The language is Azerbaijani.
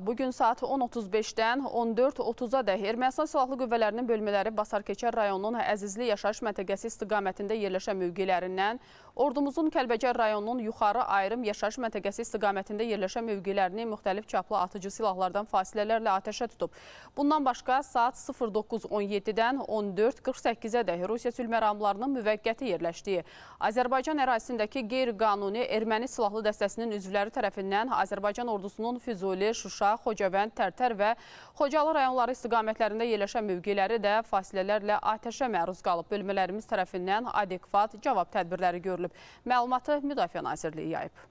Bugün saat 10.35-dən 14.30-a dək Ermənistan Silahlı Qüvvələrinin bölmələri Basarkeçər rayonunun Əzizli yaşayış məntəqəsi istiqamətində yerləşən mövqələrindən Ordumuzun Kəlbəcər rayonunun yuxarı ayrım yaşayış məntəqəsi istiqamətində yerləşən mövqelərini müxtəlif çaplı atıcı silahlardan fasilələrlə atəşə tutub. Bundan başqa saat 09.17-dən 14.48-ədək Rusiya sülməramlarının müvəqqəti yerləşdiyi Azərbaycan ərazisindəki qeyri-qanuni erməni silahlı dəstəsinin üzvləri tərəfindən Azərbaycan ordusunun Füzuli, Şuşa, Xocavənd, Tərtər və Xocalı rayonları istiqamətlərində yerləşən mövqeləri də fasilələrlə atəşə məruz qalıb. Bölmələrimiz tərəfindən adekvat cavab tədbirləri görülür göstərilib. Məlumatı Müdafiə Nazirliyi yayıb.